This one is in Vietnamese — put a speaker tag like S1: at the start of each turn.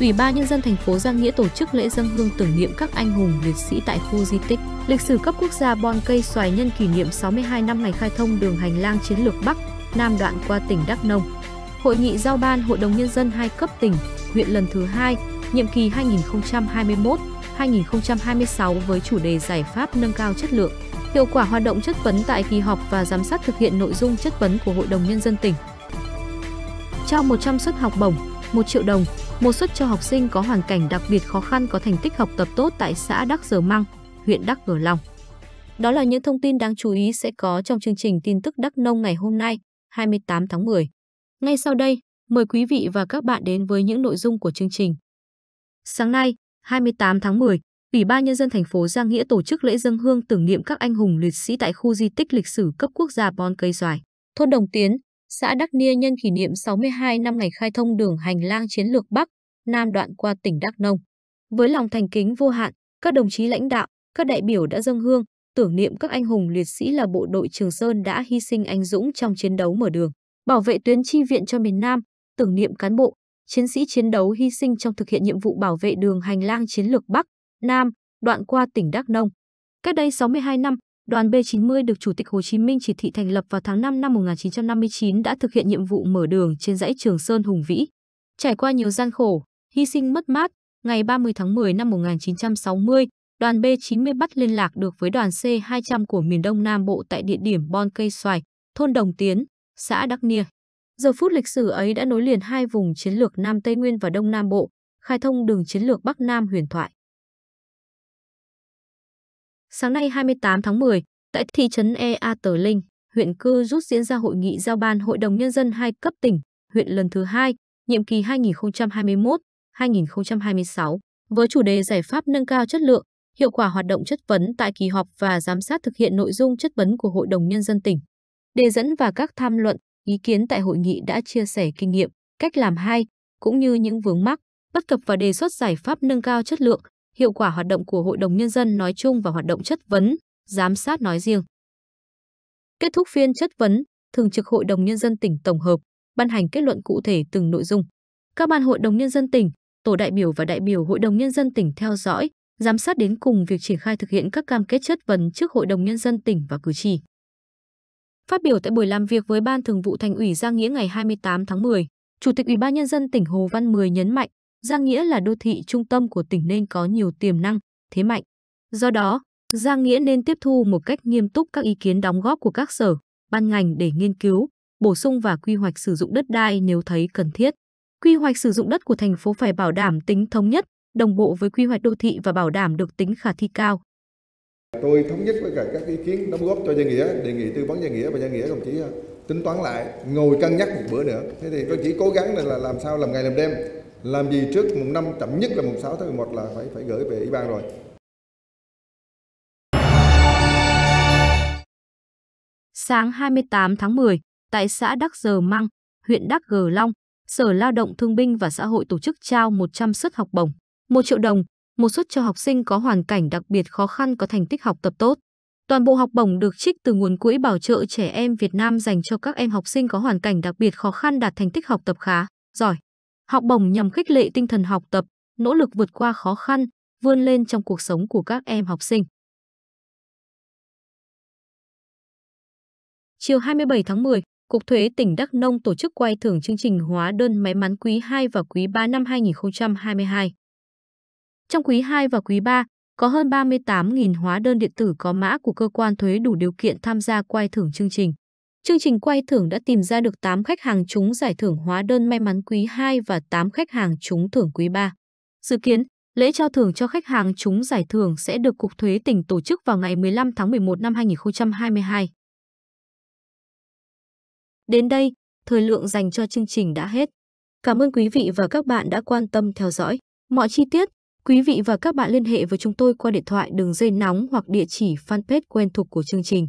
S1: Ủy ban nhân dân thành phố Giang Nghĩa tổ chức lễ dân hương tưởng niệm các anh hùng liệt sĩ tại khu di tích lịch sử cấp quốc gia Bon Cây Xoài nhân kỷ niệm 62 năm ngày khai thông đường hành lang chiến lược Bắc Nam đoạn qua tỉnh Đắk Nông. Hội nghị giao ban Hội đồng nhân dân hai cấp tỉnh, huyện lần thứ hai, nhiệm kỳ 2021-2026 với chủ đề giải pháp nâng cao chất lượng, hiệu quả hoạt động chất vấn tại kỳ họp và giám sát thực hiện nội dung chất vấn của Hội đồng nhân dân tỉnh. Trao 100 suất học bổng, 1 triệu đồng, một suất cho học sinh có hoàn cảnh đặc biệt khó khăn có thành tích học tập tốt tại xã Đắc Giờ Măng, huyện Đắc Gờ Long. Đó là những thông tin đáng chú ý sẽ có trong chương trình tin tức Đắk Nông ngày hôm nay, 28 tháng 10. Ngay sau đây, mời quý vị và các bạn đến với những nội dung của chương trình. Sáng nay, 28 tháng 10, Ủy ban Nhân dân thành phố Giang Nghĩa tổ chức lễ dân hương tưởng niệm các anh hùng liệt sĩ tại khu di tích lịch sử cấp quốc gia Bon Cây Xoài, thôn Đồng Tiến, xã Đắc Nia nhân kỷ niệm 62 năm ngày khai thông đường hành lang chiến lược Bắc, Nam đoạn qua tỉnh Đắk Nông. Với lòng thành kính vô hạn, các đồng chí lãnh đạo, các đại biểu đã dâng hương, tưởng niệm các anh hùng liệt sĩ là bộ đội Trường Sơn đã hy sinh anh dũng trong chiến đấu mở đường, bảo vệ tuyến chi viện cho miền Nam, tưởng niệm cán bộ, chiến sĩ chiến đấu hy sinh trong thực hiện nhiệm vụ bảo vệ đường hành lang chiến lược Bắc, Nam, đoạn qua tỉnh Đắk Nông. Cách đây 62 năm, Đoàn B90 được Chủ tịch Hồ Chí Minh chỉ thị thành lập vào tháng 5 năm 1959 đã thực hiện nhiệm vụ mở đường trên dãy Trường Sơn Hùng Vĩ. Trải qua nhiều gian khổ, hy sinh mất mát, ngày 30 tháng 10 năm 1960, đoàn B90 bắt liên lạc được với đoàn C200 của miền Đông Nam Bộ tại địa điểm Bon Cây Xoài, thôn Đồng Tiến, xã Đắc Nia. Giờ phút lịch sử ấy đã nối liền hai vùng chiến lược Nam Tây Nguyên và Đông Nam Bộ, khai thông đường chiến lược Bắc Nam huyền thoại. Sáng nay 28 tháng 10, tại thị trấn Ea Tờ Linh, huyện Cư Rút diễn ra hội nghị giao ban Hội đồng Nhân dân hai cấp tỉnh, huyện lần thứ hai, nhiệm kỳ 2021-2026, với chủ đề giải pháp nâng cao chất lượng, hiệu quả hoạt động chất vấn tại kỳ họp và giám sát thực hiện nội dung chất vấn của Hội đồng Nhân dân tỉnh. Đề dẫn và các tham luận, ý kiến tại hội nghị đã chia sẻ kinh nghiệm, cách làm hay, cũng như những vướng mắc, bất cập và đề xuất giải pháp nâng cao chất lượng, hiệu quả hoạt động của Hội đồng Nhân dân nói chung và hoạt động chất vấn, giám sát nói riêng. Kết thúc phiên chất vấn, Thường trực Hội đồng Nhân dân tỉnh tổng hợp, ban hành kết luận cụ thể từng nội dung. Các ban Hội đồng Nhân dân tỉnh, tổ đại biểu và đại biểu Hội đồng Nhân dân tỉnh theo dõi, giám sát đến cùng việc triển khai thực hiện các cam kết chất vấn trước Hội đồng Nhân dân tỉnh và cử tri. Phát biểu tại buổi làm việc với Ban Thường vụ Thành ủy Giang Nghĩa ngày 28 tháng 10, Chủ tịch Ủy ban Nhân dân tỉnh Hồ Văn Mười nhấn mạnh, Giang Nghĩa là đô thị trung tâm của tỉnh nên có nhiều tiềm năng, thế mạnh. Do đó, Giang Nghĩa nên tiếp thu một cách nghiêm túc các ý kiến đóng góp của các sở, ban ngành để nghiên cứu, bổ sung và quy hoạch sử dụng đất đai nếu thấy cần thiết. Quy hoạch sử dụng đất của thành phố phải bảo đảm tính thống nhất, đồng bộ với quy hoạch đô thị và bảo đảm được tính khả thi cao. Tôi thống nhất với cả các ý kiến đóng góp cho Giang Nghĩa, đề nghị tư vấn Giang Nghĩa và Giang Nghĩa đồng chí à, tính toán lại, ngồi cân nhắc một bữa nữa. Thế thì tôi chỉ cố gắng là làm sao làm ngày làm đêm làm gì trước mùng 5 chậm nhất là mùng 6 tháng 11 là phải phải gửi về ủy ban rồi. Sáng 28 tháng 10, tại xã Đắc Giờ Măng, huyện Đắc Gờ Long, Sở Lao động Thương binh và Xã hội tổ chức trao 100 suất học bổng, 1 triệu đồng, một suất cho học sinh có hoàn cảnh đặc biệt khó khăn có thành tích học tập tốt. Toàn bộ học bổng được trích từ nguồn quỹ bảo trợ trẻ em Việt Nam dành cho các em học sinh có hoàn cảnh đặc biệt khó khăn đạt thành tích học tập khá, giỏi. Học bổng nhằm khích lệ tinh thần học tập, nỗ lực vượt qua khó khăn, vươn lên trong cuộc sống của các em học sinh. Chiều 27 tháng 10, Cục Thuế tỉnh Đắk Nông tổ chức quay thưởng chương trình hóa đơn may mắn quý 2 và quý 3 năm 2022. Trong quý 2 và quý 3, có hơn 38.000 hóa đơn điện tử có mã của cơ quan thuế đủ điều kiện tham gia quay thưởng chương trình. Chương trình quay thưởng đã tìm ra được 8 khách hàng trúng giải thưởng hóa đơn may mắn quý 2 và 8 khách hàng trúng thưởng quý 3. Dự kiến, lễ trao thưởng cho khách hàng trúng giải thưởng sẽ được Cục Thuế tỉnh tổ chức vào ngày 15 tháng 11 năm 2022. Đến đây, thời lượng dành cho chương trình đã hết. Cảm ơn quý vị và các bạn đã quan tâm theo dõi. Mọi chi tiết, quý vị và các bạn liên hệ với chúng tôi qua điện thoại đường dây nóng hoặc địa chỉ fanpage quen thuộc của chương trình.